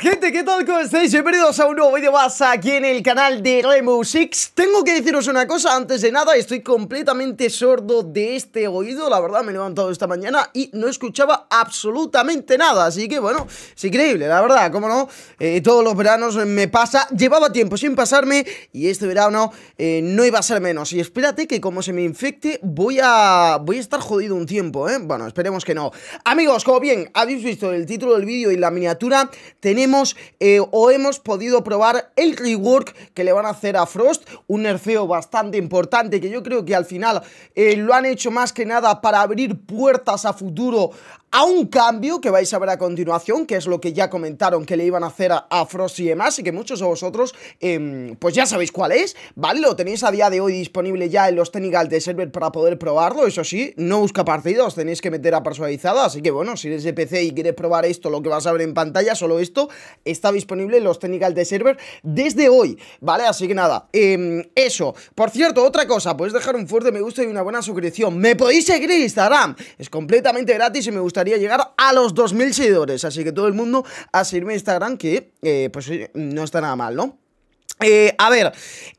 gente, ¿qué tal? ¿Cómo estáis? Bienvenidos a un nuevo vídeo más aquí en el canal de Remo Tengo que deciros una cosa, antes de nada estoy completamente sordo de este oído La verdad me he levantado esta mañana y no escuchaba absolutamente nada Así que bueno, es increíble, la verdad, cómo no eh, Todos los veranos me pasa, llevaba tiempo sin pasarme Y este verano eh, no iba a ser menos Y espérate que como se me infecte voy a, voy a estar jodido un tiempo, ¿eh? Bueno, esperemos que no Amigos, como bien habéis visto el título del vídeo y la miniatura tenemos eh, o hemos podido probar el rework que le van a hacer a Frost, un nerfeo bastante importante que yo creo que al final eh, lo han hecho más que nada para abrir puertas a futuro a un cambio que vais a ver a continuación, que es lo que ya comentaron que le iban a hacer a, Frost y demás, y que muchos de vosotros, em, pues ya sabéis cuál es, ¿vale? Lo tenéis a día de hoy disponible ya en los Technical de Server para poder probarlo, eso sí, no busca partidos, tenéis que meter a personalizada, así que bueno, si eres de PC y quieres probar esto, lo que vas a ver en pantalla, solo esto, está disponible en los Technical de Server desde hoy, ¿vale? Así que nada, em, eso. Por cierto, otra cosa, podéis dejar un fuerte me gusta y una buena suscripción, me podéis seguir en Instagram, es completamente gratis y me gustaría llegar a los 2.000 seguidores. Así que todo el mundo a seguirme en Instagram, que eh, pues no está nada mal, ¿no? Eh, a ver,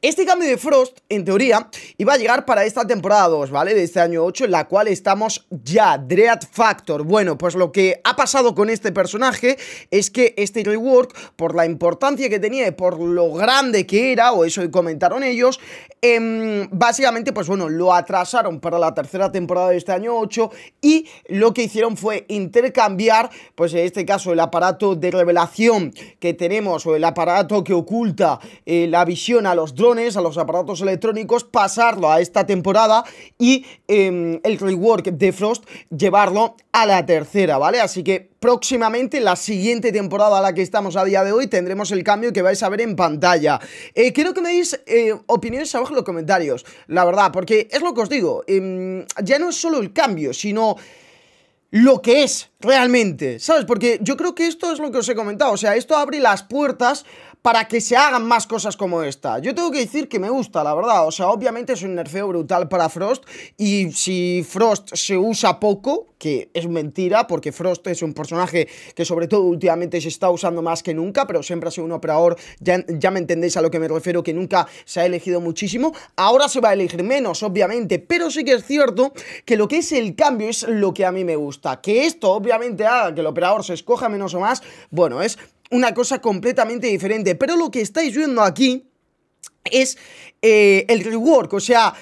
este cambio de Frost, en teoría, iba a llegar para esta temporada 2, ¿vale? De este año 8, en la cual estamos ya, Dread Factor. Bueno, pues lo que ha pasado con este personaje es que este rework, por la importancia que tenía y por lo grande que era, o eso comentaron ellos, em, básicamente, pues bueno, lo atrasaron para la tercera temporada de este año 8 y lo que hicieron fue intercambiar, pues en este caso, el aparato de revelación que tenemos o el aparato que oculta eh, la visión a los drones, a los aparatos electrónicos, pasarlo a esta temporada y em, el rework de Frost llevarlo a la tercera, ¿vale? Así que próximamente, la siguiente temporada a la que estamos a día de hoy, tendremos el cambio que vais a ver en pantalla. Eh, quiero que me deis eh, opiniones abajo en los comentarios, la verdad, porque es lo que os digo, em, ya no es solo el cambio, sino lo que es realmente, ¿sabes? Porque yo creo que esto es lo que os he comentado, o sea, esto abre las puertas para que se hagan más cosas como esta. Yo tengo que decir que me gusta, la verdad. O sea, obviamente es un nerfeo brutal para Frost y si Frost se usa poco, que es mentira porque Frost es un personaje que sobre todo últimamente se está usando más que nunca, pero siempre ha sido un operador, ya, ya me entendéis a lo que me refiero, que nunca se ha elegido muchísimo. Ahora se va a elegir menos, obviamente, pero sí que es cierto que lo que es el cambio es lo que a mí me gusta. Que esto obviamente haga que el operador se escoja menos o más, bueno, es una cosa completamente diferente. Pero lo que estáis viendo aquí es eh, el rework, o sea,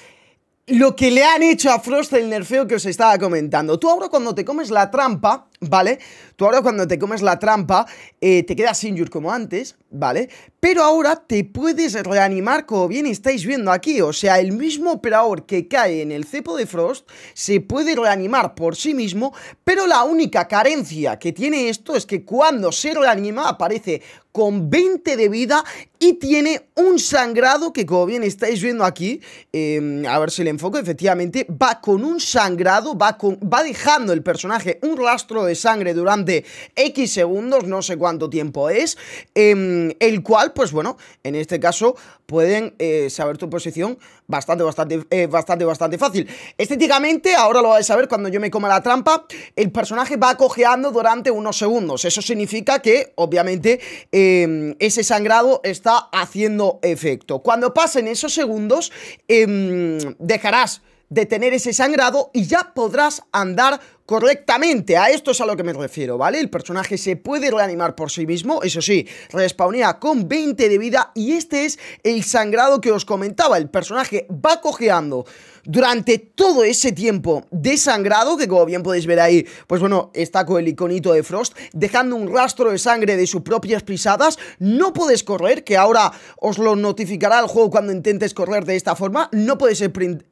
lo que le han hecho a Frost el nerfeo que os estaba comentando. Tú ahora cuando te comes la trampa, ¿Vale? Tú ahora cuando te comes la trampa eh, te quedas jur como antes, ¿vale? Pero ahora te puedes reanimar como bien estáis viendo aquí, o sea, el mismo operador que cae en el cepo de Frost se puede reanimar por sí mismo, pero la única carencia que tiene esto es que cuando se reanima aparece con 20 de vida y tiene un sangrado que como bien estáis viendo aquí, em, a ver si le enfoco, efectivamente va con un sangrado, va, va dejando el personaje un rastro de sangre durante X segundos, no sé cuánto tiempo es, em, el cual, pues bueno, en este caso pueden eh, saber tu posición bastante, bastante, eh, bastante, bastante fácil. Estéticamente, ahora lo vais a ver cuando yo me coma la trampa, el personaje va cojeando durante unos segundos. Eso significa que, obviamente, em, ese sangrado está haciendo efecto. Cuando pasen esos segundos, em, dejarás de tener ese sangrado y ya podrás andar correctamente. A esto es a lo que me refiero, ¿vale? El personaje se puede reanimar por sí mismo, eso sí, respawnía con 20 de vida y este es el sangrado que os comentaba. El personaje va cojeando durante todo ese tiempo de sangrado, que como bien podéis ver ahí, pues bueno, está con el iconito de Frost, dejando un rastro de sangre de sus propias pisadas. No puedes correr, que ahora os lo notificará el juego cuando intentes correr de esta forma. No puedes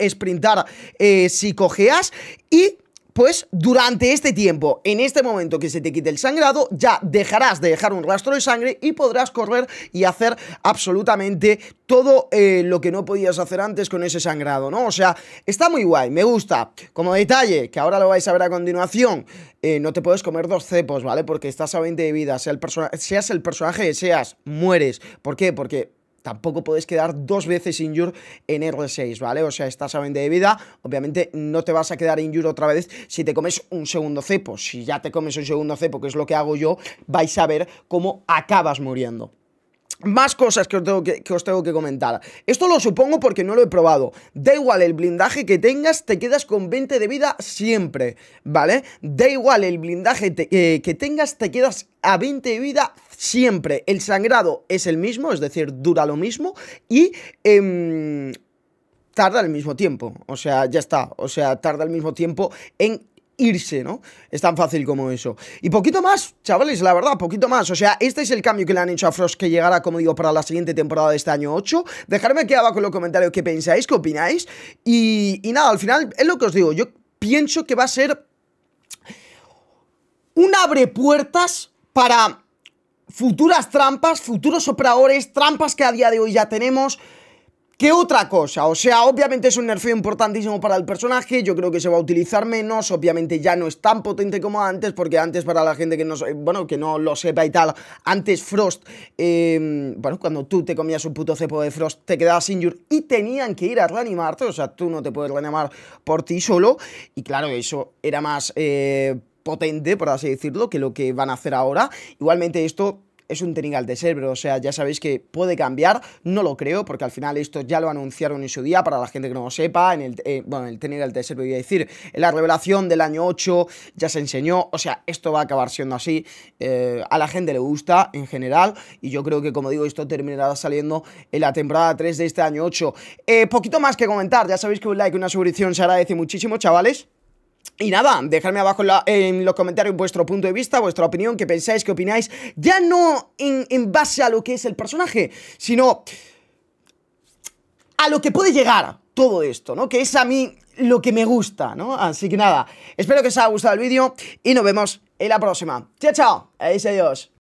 sprintar eh, si cojeas y pues durante este tiempo, en este momento que se te quite el sangrado, ya dejarás de dejar un rastro de sangre y podrás correr y hacer absolutamente todo eh, lo que no podías hacer antes con ese sangrado, ¿no? O sea, está muy guay, me gusta. Como detalle, que ahora lo vais a ver a continuación, eh, no te puedes comer dos cepos, ¿vale? Porque estás a 20 de vida, sea el seas el personaje que seas, mueres. ¿Por qué? Porque tampoco puedes quedar dos veces injure en R6, ¿vale? O sea, estás a de vida, obviamente no te vas a quedar injure otra vez si te comes un segundo cepo. Si ya te comes un segundo cepo, que es lo que hago yo, vais a ver cómo acabas muriendo. Más cosas que os, tengo que, que, comentar. Esto lo supongo porque no lo he probado. Da igual el blindaje que tengas, te quedas con 20 de vida siempre, ¿vale? Da igual el blindaje eh, que tengas, te quedas a 20 de vida siempre. El sangrado es el mismo, es decir, dura lo mismo y... Em, tarda el mismo tiempo, o sea, ya está, o sea, tarda el mismo tiempo en irse, ¿no? Es tan fácil como eso. Y poquito más, chavales, la verdad, poquito más. O sea, este es el cambio que le han hecho a Frost que llegará, como digo, para la siguiente temporada de este año 8. Dejadme aquí abajo con los comentarios qué pensáis, qué opináis. Y, y nada, al final es lo que os digo. Yo pienso que va a ser un abre puertas para futuras trampas, futuros operadores, trampas que a día de hoy ya tenemos. ¿Qué otra cosa? O sea, obviamente es un nerfeo importantísimo para el personaje, yo creo que se va a utilizar menos, obviamente ya no es tan potente como antes, porque antes para la gente que no, bueno, que no lo sepa y tal, antes Frost, eh, bueno, cuando tú te comías un puto cepo de Frost, te quedabas Jur y tenían que ir a reanimarte, o sea, tú no te puedes reanimar por ti solo, y claro, eso era más eh, potente, por así decirlo, que lo que van a hacer ahora. Igualmente esto es un tenigal de cerebro, o sea, ya sabéis que puede cambiar, no lo creo, porque al final esto ya lo anunciaron en su día, para la gente que no lo sepa, en el, eh, bueno, el tenigal de cerebro, iba a decir, en la revelación del año 8 ya se enseñó, o sea, esto va a acabar siendo así, eh, a la gente le gusta en general, y yo creo que, como digo, esto terminará saliendo en la temporada 3 de este año 8. Eh, poquito más que comentar, ya sabéis que un like, y una suscripción se agradece muchísimo, chavales. Y nada, dejadme abajo en, los comentarios vuestro punto de vista, vuestra opinión, qué pensáis, qué opináis, ya no en, en base a lo que es el personaje, sino a lo que puede llegar todo esto, ¿no? Que es a mí lo que me gusta, ¿no? Así que nada, espero que os haya gustado el vídeo y nos vemos en la próxima. Chao, chao, adiós, adiós.